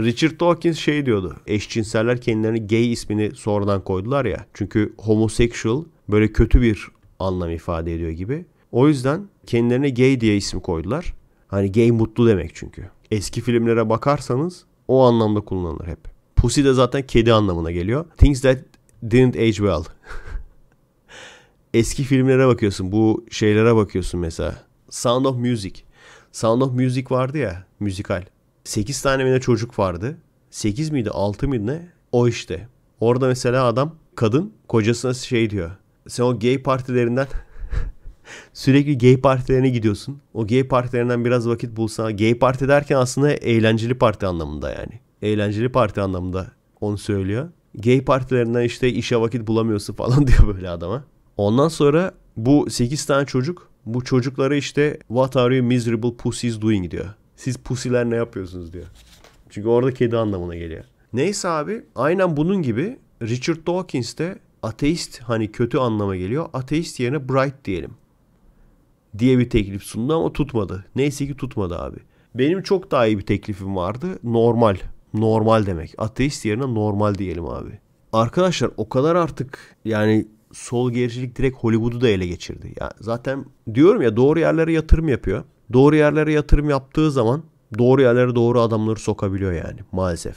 Richard Dawkins şey diyordu. Eşcinseller kendilerini gay ismini sonradan koydular ya. Çünkü homosexual böyle kötü bir anlam ifade ediyor gibi. O yüzden kendilerine gay diye ismi koydular. Hani gay mutlu demek çünkü. Eski filmlere bakarsanız o anlamda kullanılır hep. Pussy de zaten kedi anlamına geliyor. Things that didn't age well. Eski filmlere bakıyorsun. Bu şeylere bakıyorsun mesela. Sound of Music. Sound of Music vardı ya müzikal. 8 tane mi çocuk vardı. 8 miydi 6 mıydı ne? O işte. Orada mesela adam kadın kocasına şey diyor. Sen o gay partilerinden sürekli gay partilerine gidiyorsun. O gay partilerinden biraz vakit bulsana. Gay parti derken aslında eğlenceli parti anlamında yani. Eğlenceli parti anlamında onu söylüyor. Gay partilerinden işte işe vakit bulamıyorsun falan diyor böyle adama. Ondan sonra bu 8 tane çocuk bu çocuklara işte what are you miserable pussies doing diyor. Siz pusiler ne yapıyorsunuz diyor. Çünkü orada kedi anlamına geliyor. Neyse abi aynen bunun gibi Richard Dawkins de ateist hani kötü anlama geliyor. Ateist yerine bright diyelim. Diye bir teklif sundu ama tutmadı. Neyse ki tutmadı abi. Benim çok daha iyi bir teklifim vardı. Normal. Normal demek. Ateist yerine normal diyelim abi. Arkadaşlar o kadar artık yani sol gericilik direkt Hollywood'u da ele geçirdi. Ya zaten diyorum ya doğru yerlere yatırım yapıyor doğru yerlere yatırım yaptığı zaman doğru yerlere doğru adamları sokabiliyor yani maalesef.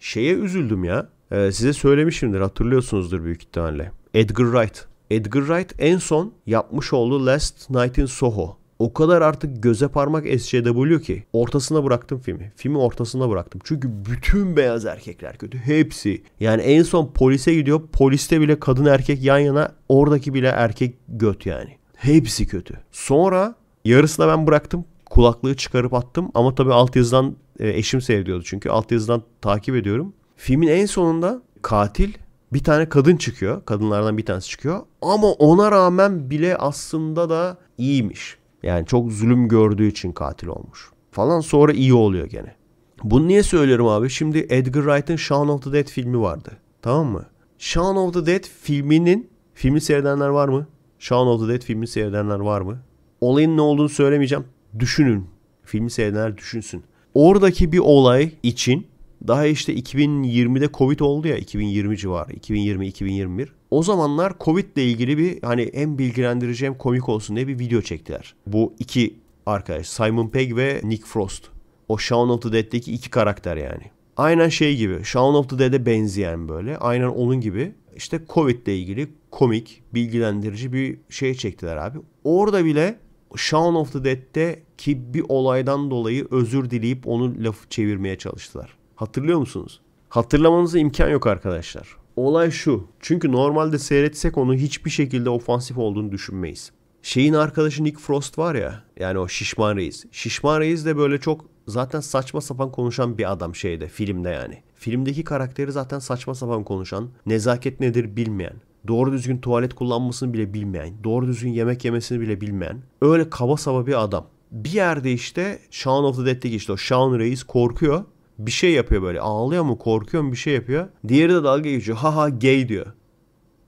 Şeye üzüldüm ya. Ee, size söylemişimdir hatırlıyorsunuzdur büyük ihtimalle. Edgar Wright. Edgar Wright en son yapmış olduğu Last Night in Soho. O kadar artık göze parmak SJW ki ortasına bıraktım filmi. Filmi ortasına bıraktım. Çünkü bütün beyaz erkekler kötü. Hepsi. Yani en son polise gidiyor. Poliste bile kadın erkek yan yana. Oradaki bile erkek göt yani. Hepsi kötü. Sonra Yarısına ben bıraktım. Kulaklığı çıkarıp attım. Ama tabii altyazıdan e, eşim seyrediyordu çünkü. Altyazıdan takip ediyorum. Filmin en sonunda katil bir tane kadın çıkıyor. Kadınlardan bir tanesi çıkıyor. Ama ona rağmen bile aslında da iyiymiş. Yani çok zulüm gördüğü için katil olmuş. Falan sonra iyi oluyor gene. Bunu niye söylüyorum abi? Şimdi Edgar Wright'ın Shaun of the Dead filmi vardı. Tamam mı? Shaun of the Dead filminin filmi seyredenler var mı? Shaun of the Dead filmi seyredenler var mı? Olayın ne olduğunu söylemeyeceğim. Düşünün. Filmi seyredenler düşünsün. Oradaki bir olay için daha işte 2020'de Covid oldu ya 2020 civarı 2020-2021. O zamanlar Covid ile ilgili bir hani en bilgilendirici hem komik olsun diye bir video çektiler. Bu iki arkadaş Simon Pegg ve Nick Frost. O Shaun of the Dead'deki iki karakter yani. Aynen şey gibi Shaun of the Dead'e benzeyen böyle aynen onun gibi işte Covid ile ilgili komik bilgilendirici bir şey çektiler abi. Orada bile Shaun of the Dead'te ki bir olaydan dolayı özür dileyip onu laf çevirmeye çalıştılar. Hatırlıyor musunuz? Hatırlamanıza imkan yok arkadaşlar. Olay şu. Çünkü normalde seyretsek onu hiçbir şekilde ofansif olduğunu düşünmeyiz. Şeyin arkadaşı Nick Frost var ya. Yani o şişman reis. Şişman reis de böyle çok zaten saçma sapan konuşan bir adam şeyde filmde yani. Filmdeki karakteri zaten saçma sapan konuşan, nezaket nedir bilmeyen doğru düzgün tuvalet kullanmasını bile bilmeyen, doğru düzgün yemek yemesini bile bilmeyen öyle kaba saba bir adam. Bir yerde işte Shaun of the Dead'deki işte o Shaun Reis korkuyor. Bir şey yapıyor böyle ağlıyor mu korkuyor mu bir şey yapıyor. Diğeri de dalga geçiyor. Haha gay diyor.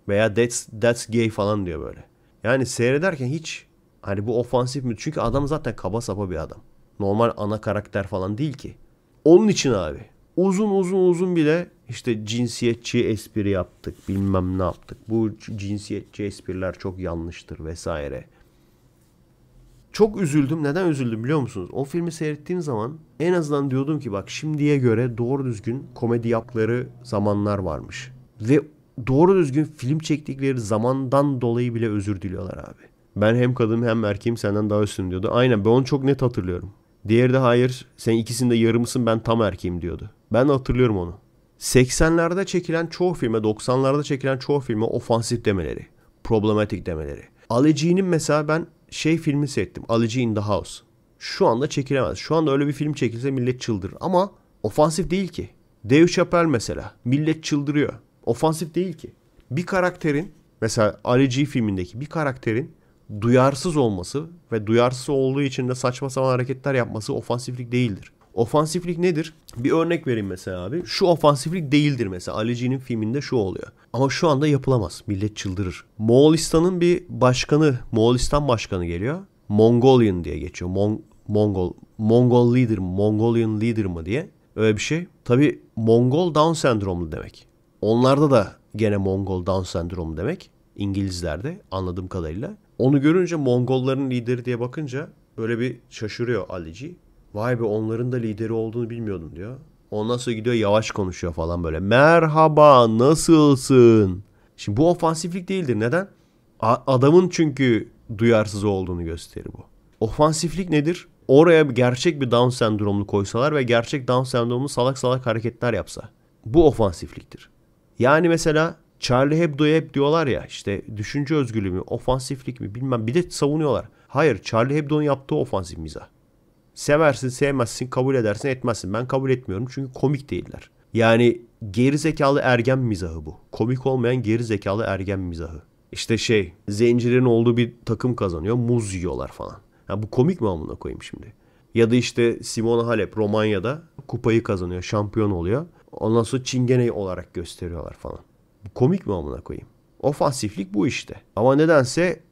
Veya that's, that's gay falan diyor böyle. Yani seyrederken hiç hani bu ofansif mi? Çünkü adam zaten kaba sapa bir adam. Normal ana karakter falan değil ki. Onun için abi uzun uzun uzun bile işte cinsiyetçi espri yaptık bilmem ne yaptık. Bu cinsiyetçi espriler çok yanlıştır vesaire. Çok üzüldüm. Neden üzüldüm biliyor musunuz? O filmi seyrettiğim zaman en azından diyordum ki bak şimdiye göre doğru düzgün komedi yapları zamanlar varmış. Ve doğru düzgün film çektikleri zamandan dolayı bile özür diliyorlar abi. Ben hem kadın hem erkeğim senden daha üstün diyordu. Aynen ben onu çok net hatırlıyorum. Diğeri de hayır sen ikisinde yarımısın ben tam erkeğim diyordu. Ben de hatırlıyorum onu. 80'lerde çekilen çoğu filme 90'larda çekilen çoğu filme ofansif demeleri. Problematik demeleri. Alici'nin mesela ben şey filmi seyrettim. Alici in the House. Şu anda çekilemez. Şu anda öyle bir film çekilse millet çıldırır. Ama ofansif değil ki. Dave Chappelle mesela. Millet çıldırıyor. Ofansif değil ki. Bir karakterin mesela Ali G filmindeki bir karakterin duyarsız olması ve duyarsız olduğu için de saçma sapan hareketler yapması ofansiflik değildir. Ofansiflik nedir? Bir örnek vereyim mesela abi. Şu ofansiflik değildir mesela. Alici'nin filminde şu oluyor. Ama şu anda yapılamaz. Millet çıldırır. Moğolistan'ın bir başkanı, Moğolistan başkanı geliyor. Mongolian diye geçiyor. Mon Mongol Mongol leader, Mongolian leader mı diye. Öyle bir şey. Tabi Mongol Down sendromlu demek. Onlarda da gene Mongol Down sendromu demek. İngilizlerde anladığım kadarıyla. Onu görünce Mongolların lideri diye bakınca böyle bir şaşırıyor Alici. Vay be onların da lideri olduğunu bilmiyordum diyor. Ondan sonra gidiyor yavaş konuşuyor falan böyle. Merhaba nasılsın? Şimdi bu ofansiflik değildir. Neden? A- adamın çünkü duyarsız olduğunu gösterir bu. Ofansiflik nedir? Oraya gerçek bir Down sendromlu koysalar ve gerçek Down sendromlu salak salak hareketler yapsa. Bu ofansifliktir. Yani mesela Charlie Hebdo'ya hep diyorlar ya işte düşünce özgürlüğü mü, ofansiflik mi bilmem bir de savunuyorlar. Hayır Charlie Hebdo'nun yaptığı ofansif mizah. Seversin sevmezsin kabul edersin etmezsin. Ben kabul etmiyorum çünkü komik değiller. Yani geri zekalı ergen mizahı bu. Komik olmayan geri zekalı ergen mizahı. İşte şey zencilerin olduğu bir takım kazanıyor muz yiyorlar falan. Ya bu komik mi amına koyayım şimdi? Ya da işte Simona Halep Romanya'da kupayı kazanıyor şampiyon oluyor. Ondan sonra çingene olarak gösteriyorlar falan. Komik mi amına koyayım? Ofansiflik bu işte. Ama nedense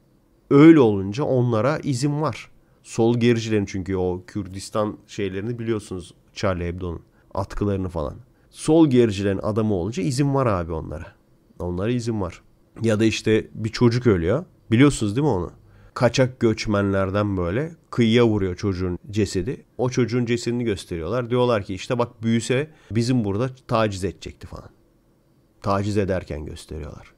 öyle olunca onlara izin var. Sol gericilerin çünkü o Kürdistan şeylerini biliyorsunuz Charlie Hebdo'nun atkılarını falan. Sol gericilerin adamı olunca izin var abi onlara. Onlara izin var. Ya da işte bir çocuk ölüyor. Biliyorsunuz değil mi onu? Kaçak göçmenlerden böyle kıyıya vuruyor çocuğun cesedi. O çocuğun cesedini gösteriyorlar. Diyorlar ki işte bak büyüse bizim burada taciz edecekti falan taciz ederken gösteriyorlar.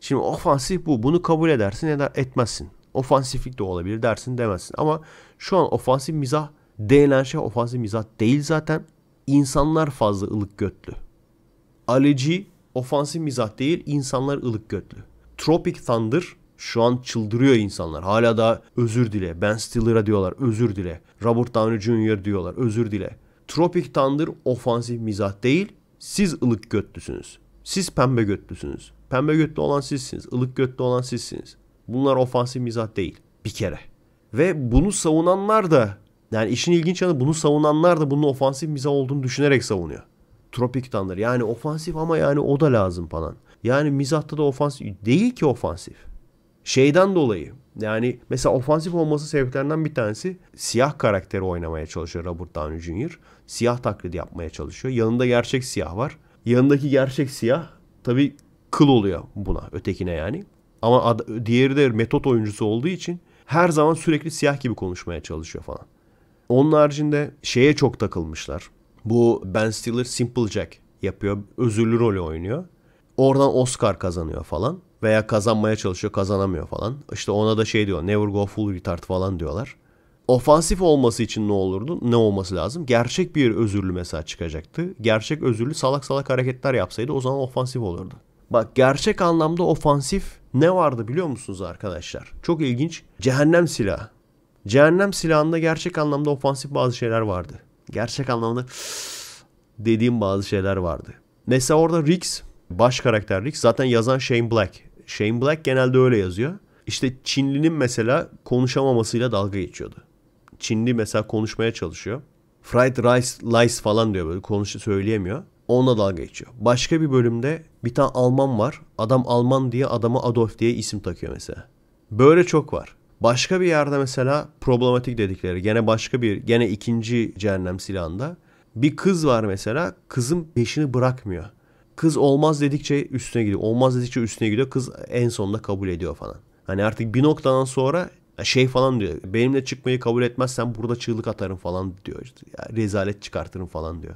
Şimdi ofansif bu. Bunu kabul edersin ya da etmezsin. Ofansiflik de olabilir dersin demezsin. Ama şu an ofansif mizah denilen şey ofansif mizah değil zaten. İnsanlar fazla ılık götlü. Aleci ofansif mizah değil insanlar ılık götlü. Tropic Thunder şu an çıldırıyor insanlar. Hala da özür dile. Ben Stiller'a diyorlar özür dile. Robert Downey Jr. diyorlar özür dile. Tropic Thunder ofansif mizah değil. Siz ılık götlüsünüz. Siz pembe götlüsünüz. Pembe götlü olan sizsiniz. ılık götlü olan sizsiniz. Bunlar ofansif mizah değil. Bir kere. Ve bunu savunanlar da yani işin ilginç yanı bunu savunanlar da bunun ofansif mizah olduğunu düşünerek savunuyor. Tropic Thunder yani ofansif ama yani o da lazım falan. Yani mizahta da ofansif değil ki ofansif. Şeyden dolayı yani mesela ofansif olması sebeplerinden bir tanesi siyah karakteri oynamaya çalışıyor Robert Downey Jr. Siyah taklidi yapmaya çalışıyor. Yanında gerçek siyah var. Yanındaki gerçek siyah tabi kıl oluyor buna ötekine yani. Ama ad- diğeri de metot oyuncusu olduğu için her zaman sürekli siyah gibi konuşmaya çalışıyor falan. Onun haricinde şeye çok takılmışlar. Bu Ben Stiller Simple Jack yapıyor. Özürlü rolü oynuyor. Oradan Oscar kazanıyor falan. Veya kazanmaya çalışıyor kazanamıyor falan. İşte ona da şey diyor never go full retard falan diyorlar ofansif olması için ne olurdu? Ne olması lazım? Gerçek bir özürlü mesela çıkacaktı. Gerçek özürlü salak salak hareketler yapsaydı o zaman ofansif olurdu. Bak gerçek anlamda ofansif ne vardı biliyor musunuz arkadaşlar? Çok ilginç. Cehennem silahı. Cehennem silahında gerçek anlamda ofansif bazı şeyler vardı. Gerçek anlamda dediğim bazı şeyler vardı. Mesela orada Rix baş karakter Rix zaten yazan Shane Black. Shane Black genelde öyle yazıyor. İşte Çinlinin mesela konuşamamasıyla dalga geçiyordu. Çinli mesela konuşmaya çalışıyor. Fried rice, lice falan diyor böyle konuş söyleyemiyor. Onunla dalga geçiyor. Başka bir bölümde bir tane Alman var. Adam Alman diye adama Adolf diye isim takıyor mesela. Böyle çok var. Başka bir yerde mesela problematik dedikleri gene başka bir gene ikinci cehennem silahında bir kız var mesela kızın peşini bırakmıyor. Kız olmaz dedikçe üstüne gidiyor. Olmaz dedikçe üstüne gidiyor. Kız en sonunda kabul ediyor falan. Hani artık bir noktadan sonra şey falan diyor. Benimle çıkmayı kabul etmezsen burada çığlık atarım falan diyor. ya, rezalet çıkartırım falan diyor.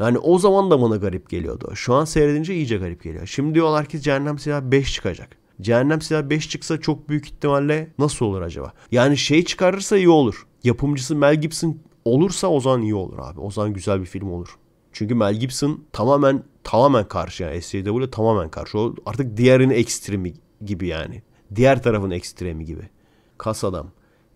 Yani o zaman da bana garip geliyordu. Şu an seyredince iyice garip geliyor. Şimdi diyorlar ki Cehennem Silah 5 çıkacak. Cehennem Silah 5 çıksa çok büyük ihtimalle nasıl olur acaba? Yani şey çıkarırsa iyi olur. Yapımcısı Mel Gibson olursa o zaman iyi olur abi. O zaman güzel bir film olur. Çünkü Mel Gibson tamamen tamamen karşı yani SCW'le tamamen karşı. O artık diğerinin ekstremi gibi yani. Diğer tarafın ekstremi gibi. Kas adam.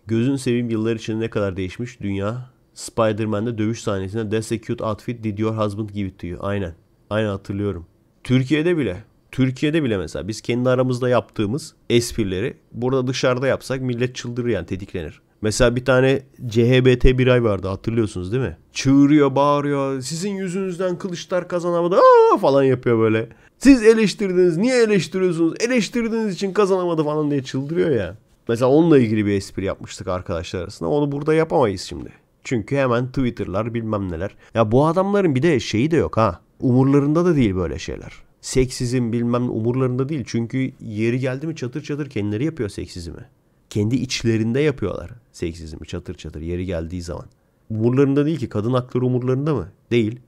Gözün sevim yıllar içinde ne kadar değişmiş dünya. Spider-Man'de dövüş sahnesinde That's a cute outfit did your husband give it to you. Aynen. Aynen hatırlıyorum. Türkiye'de bile. Türkiye'de bile mesela biz kendi aramızda yaptığımız esprileri burada dışarıda yapsak millet çıldırır yani tetiklenir. Mesela bir tane CHBT bir ay vardı hatırlıyorsunuz değil mi? Çığırıyor, bağırıyor. Sizin yüzünüzden kılıçlar kazanamadı Aa! falan yapıyor böyle. Siz eleştirdiniz, niye eleştiriyorsunuz? Eleştirdiğiniz için kazanamadı falan diye çıldırıyor ya. Mesela onunla ilgili bir espri yapmıştık arkadaşlar arasında. Onu burada yapamayız şimdi. Çünkü hemen Twitter'lar bilmem neler. Ya bu adamların bir de şeyi de yok ha. Umurlarında da değil böyle şeyler. Seksizim bilmem umurlarında değil. Çünkü yeri geldi mi çatır çatır kendileri yapıyor seksizimi. Kendi içlerinde yapıyorlar seksizimi çatır çatır yeri geldiği zaman. Umurlarında değil ki kadın hakları umurlarında mı? Değil.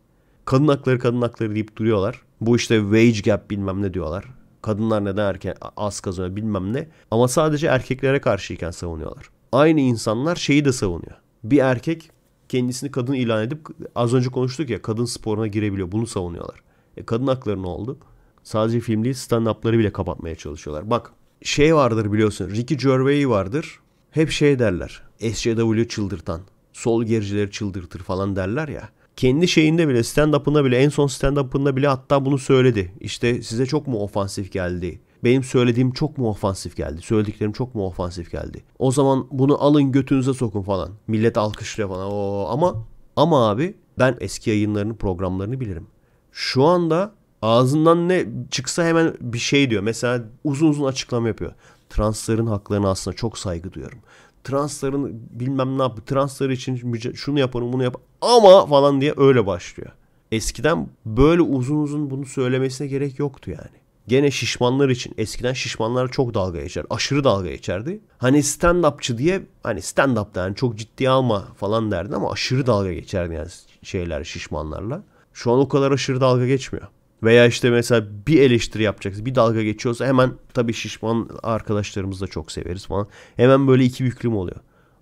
Kadın hakları kadın hakları deyip duruyorlar. Bu işte wage gap bilmem ne diyorlar. Kadınlar neden erken az kazanıyor bilmem ne. Ama sadece erkeklere karşıyken savunuyorlar. Aynı insanlar şeyi de savunuyor. Bir erkek kendisini kadın ilan edip az önce konuştuk ya kadın sporuna girebiliyor. Bunu savunuyorlar. E, kadın hakları ne oldu? Sadece film değil stand-up'ları bile kapatmaya çalışıyorlar. Bak şey vardır biliyorsun. Ricky Gervais vardır. Hep şey derler. SJW çıldırtan. Sol gericileri çıldırtır falan derler ya kendi şeyinde bile stand-up'ında bile en son stand-up'ında bile hatta bunu söyledi. İşte size çok mu ofansif geldi? Benim söylediğim çok mu ofansif geldi? Söylediklerim çok mu ofansif geldi? O zaman bunu alın götünüze sokun falan. Millet alkışlıyor bana. Oo. Ama ama abi ben eski yayınlarını programlarını bilirim. Şu anda ağzından ne çıksa hemen bir şey diyor. Mesela uzun uzun açıklama yapıyor. Transların haklarına aslında çok saygı duyuyorum transların bilmem ne yap translar için şunu yaparım bunu yap ama falan diye öyle başlıyor. Eskiden böyle uzun uzun bunu söylemesine gerek yoktu yani. Gene şişmanlar için eskiden şişmanlar çok dalga geçer. Aşırı dalga geçerdi. Hani stand-upçı diye hani stand-up yani çok ciddiye alma falan derdi ama aşırı dalga geçerdi yani şeyler şişmanlarla. Şu an o kadar aşırı dalga geçmiyor. Veya işte mesela bir eleştiri yapacaksa, Bir dalga geçiyorsa hemen tabii şişman arkadaşlarımız da çok severiz falan. Hemen böyle iki büklüm oluyor.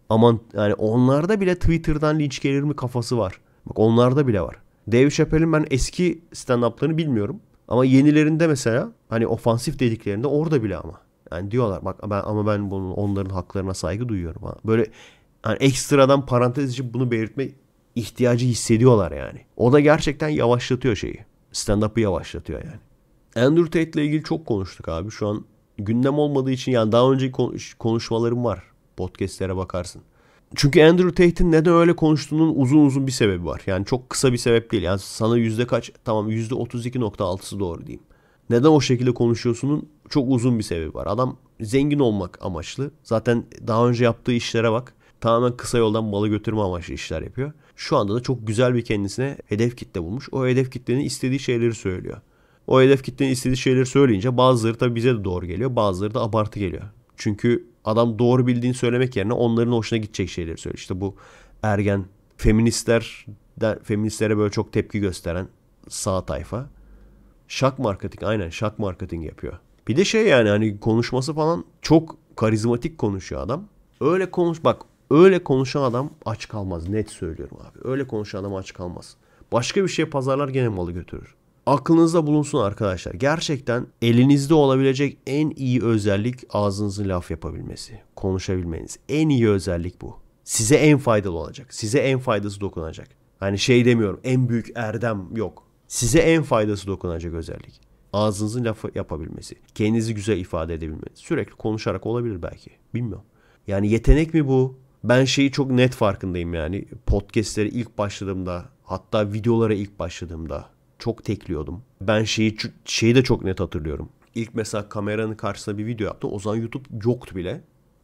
Aman yani onlarda bile Twitter'dan linç gelir mi kafası var. Bak onlarda bile var. Dave Chappelle'in ben eski stand-up'larını bilmiyorum. Ama yenilerinde mesela hani ofansif dediklerinde orada bile ama. Yani diyorlar bak ben ama ben bunun onların haklarına saygı duyuyorum. falan Böyle yani ekstradan parantez için bunu belirtme ihtiyacı hissediyorlar yani. O da gerçekten yavaşlatıyor şeyi stand-up'ı yavaşlatıyor yani. Andrew Tate ile ilgili çok konuştuk abi. Şu an gündem olmadığı için yani daha önceki konuşmalarım var. Podcast'lere bakarsın. Çünkü Andrew Tate'in neden öyle konuştuğunun uzun uzun bir sebebi var. Yani çok kısa bir sebep değil. Yani sana yüzde kaç tamam yüzde 32.6'sı doğru diyeyim. Neden o şekilde konuşuyorsunun çok uzun bir sebebi var. Adam zengin olmak amaçlı. Zaten daha önce yaptığı işlere bak. Tamamen kısa yoldan malı götürme amaçlı işler yapıyor. Şu anda da çok güzel bir kendisine hedef kitle bulmuş. O hedef kitlenin istediği şeyleri söylüyor. O hedef kitlenin istediği şeyleri söyleyince bazıları tabii bize de doğru geliyor. Bazıları da abartı geliyor. Çünkü adam doğru bildiğini söylemek yerine onların hoşuna gidecek şeyleri söylüyor. İşte bu ergen feministler feministlere böyle çok tepki gösteren sağ tayfa. Şak marketing aynen şak marketing yapıyor. Bir de şey yani hani konuşması falan çok karizmatik konuşuyor adam. Öyle konuş bak Öyle konuşan adam aç kalmaz. Net söylüyorum abi. Öyle konuşan adam aç kalmaz. Başka bir şey pazarlar gene malı götürür. Aklınızda bulunsun arkadaşlar. Gerçekten elinizde olabilecek en iyi özellik ağzınızın laf yapabilmesi, konuşabilmeniz. En iyi özellik bu. Size en faydalı olacak. Size en faydası dokunacak. Hani şey demiyorum en büyük erdem yok. Size en faydası dokunacak özellik. Ağzınızın laf yapabilmesi. Kendinizi güzel ifade edebilmeniz. Sürekli konuşarak olabilir belki. Bilmiyorum. Yani yetenek mi bu? ben şeyi çok net farkındayım yani. Podcast'lere ilk başladığımda hatta videolara ilk başladığımda çok tekliyordum. Ben şeyi şeyi de çok net hatırlıyorum. İlk mesela kameranın karşısında bir video yaptım. O zaman YouTube yoktu bile.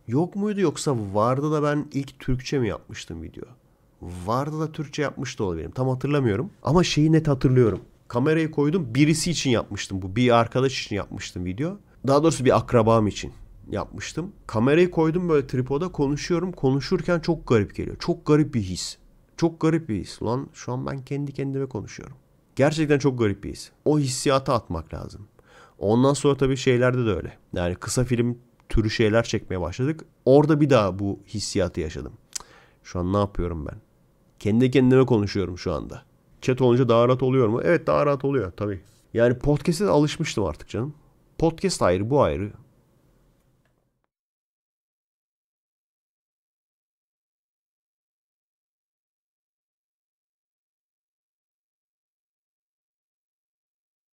Yok muydu yoksa vardı da ben ilk Türkçe mi yapmıştım video? Vardı da Türkçe yapmış da olabilirim. Tam hatırlamıyorum. Ama şeyi net hatırlıyorum. Kamerayı koydum. Birisi için yapmıştım bu. Bir arkadaş için yapmıştım video. Daha doğrusu bir akrabam için yapmıştım. Kamerayı koydum böyle tripoda konuşuyorum. Konuşurken çok garip geliyor. Çok garip bir his. Çok garip bir his. Ulan şu an ben kendi kendime konuşuyorum. Gerçekten çok garip bir his. O hissiyata atmak lazım. Ondan sonra tabii şeylerde de öyle. Yani kısa film türü şeyler çekmeye başladık. Orada bir daha bu hissiyatı yaşadım. Şu an ne yapıyorum ben? Kendi kendime konuşuyorum şu anda. Chat olunca daha rahat oluyor mu? Evet daha rahat oluyor tabii. Yani podcast'e alışmıştım artık canım. Podcast ayrı bu ayrı.